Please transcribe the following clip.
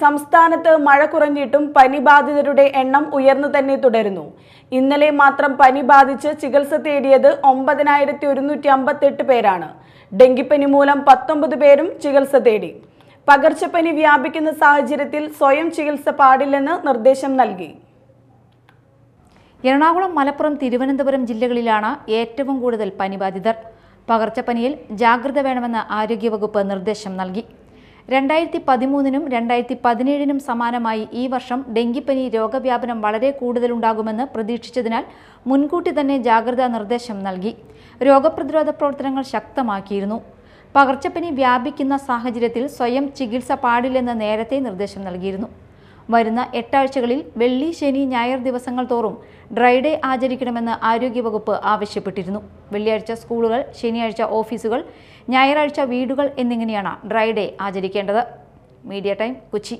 സംസ്ഥാനത്ത് മഴ കുറഞ്ഞിട്ടും പനി ബാധിതരുടെ എണ്ണം ഉയർന്നു തന്നെ തുടരുന്നു ഇന്നലെ മാത്രം പനി ബാധിച്ച് ചികിത്സ തേടിയത് ഒമ്പതിനായിരത്തി ഒരുന്നൂറ്റി അമ്പത്തെട്ട് പേരാണ് ഡെങ്കിപ്പനി മൂലം പത്തൊമ്പത് പേരും ചികിത്സ തേടി പകർച്ചപ്പനി വ്യാപിക്കുന്ന സാഹചര്യത്തിൽ സ്വയം ചികിത്സ പാടില്ലെന്ന് നിർദ്ദേശം നൽകി എറണാകുളം മലപ്പുറം തിരുവനന്തപുരം ജില്ലകളിലാണ് ഏറ്റവും കൂടുതൽ പനി ബാധിതർ പകർച്ചപ്പനിയിൽ ജാഗ്രത വേണമെന്ന് ആരോഗ്യവകുപ്പ് നിർദ്ദേശം നൽകി രണ്ടായിരത്തി പതിമൂന്നിനും രണ്ടായിരത്തി പതിനേഴിനും സമാനമായി ഈ വർഷം ഡെങ്കിപ്പനി രോഗവ്യാപനം വളരെ കൂടുതലുണ്ടാകുമെന്ന് പ്രതീക്ഷിച്ചതിനാൽ മുൻകൂട്ടി തന്നെ ജാഗ്രതാ നിർദ്ദേശം നൽകി രോഗപ്രതിരോധ പ്രവർത്തനങ്ങൾ ശക്തമാക്കിയിരുന്നു പകർച്ചപ്പനി വ്യാപിക്കുന്ന സാഹചര്യത്തിൽ സ്വയം ചികിത്സ പാടില്ലെന്ന് നേരത്തെ നിർദ്ദേശം നൽകിയിരുന്നു വരുന്ന എട്ടാഴ്ചകളിൽ വെള്ളി ശനി ഞായർ ദിവസങ്ങൾ തോറും ഡ്രൈഡേ ആചരിക്കണമെന്ന് ആരോഗ്യവകുപ്പ് ആവശ്യപ്പെട്ടിരുന്നു വെള്ളിയാഴ്ച സ്കൂളുകൾ ശനിയാഴ്ച ഓഫീസുകൾ ഞായറാഴ്ച വീടുകൾ എന്നിങ്ങനെയാണ് ഡ്രൈഡേ ആചരിക്കേണ്ടത് മീഡിയ ടൈം കൊച്ചി